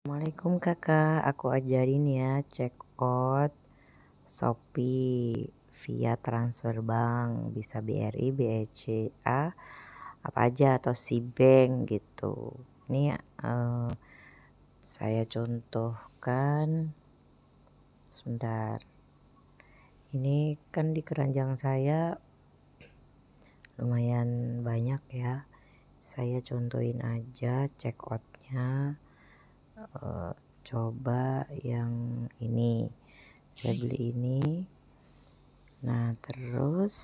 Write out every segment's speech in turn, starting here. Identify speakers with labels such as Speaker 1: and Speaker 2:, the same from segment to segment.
Speaker 1: Assalamualaikum Kakak, aku ajarin ya check out Shopee via transfer bank, bisa BRI, BCA, e apa aja atau si bank gitu. Ini uh, saya contohkan sebentar. Ini kan di keranjang saya lumayan banyak ya. Saya contohin aja checkoutnya. nya uh, coba yang ini saya beli ini nah terus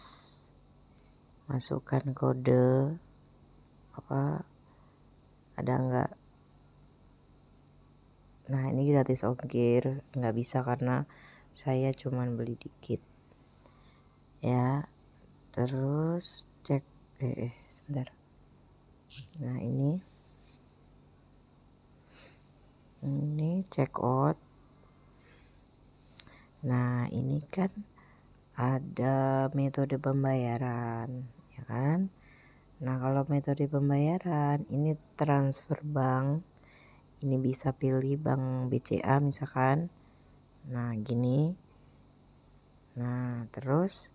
Speaker 1: masukkan kode apa ada enggak nah ini gratis ongkir nggak bisa karena saya cuman beli dikit ya terus cek eh, eh sebentar nah ini ini check out nah ini kan ada metode pembayaran ya kan nah kalau metode pembayaran ini transfer bank ini bisa pilih bank BCA misalkan nah gini nah terus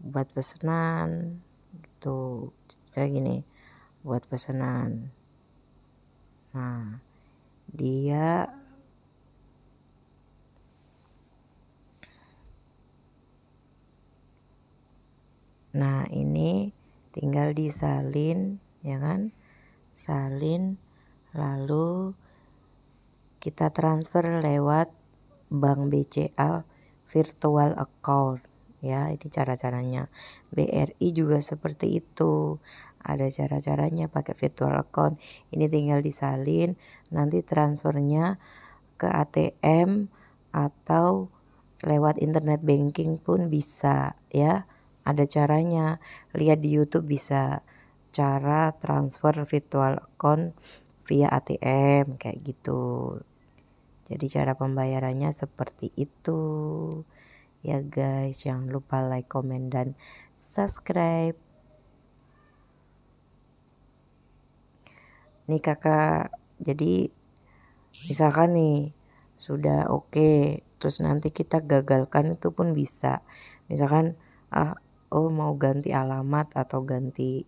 Speaker 1: buat pesanan gitu bisa gini buat pesanan nah dia Nah, ini tinggal disalin ya kan? Salin lalu kita transfer lewat bank BCA virtual account ya ini cara-caranya BRI juga seperti itu ada cara-caranya pakai virtual account ini tinggal disalin nanti transfernya ke ATM atau lewat internet banking pun bisa ya ada caranya lihat di YouTube bisa cara transfer virtual account via ATM kayak gitu jadi cara pembayarannya seperti itu Ya guys, jangan lupa like, comment, dan subscribe. Nih kakak, jadi misalkan nih sudah oke, okay, terus nanti kita gagalkan itu pun bisa. Misalkan ah oh mau ganti alamat atau ganti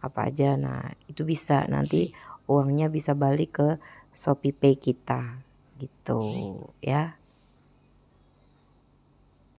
Speaker 1: apa aja. Nah, itu bisa nanti uangnya bisa balik ke Shopee Pay kita gitu ya.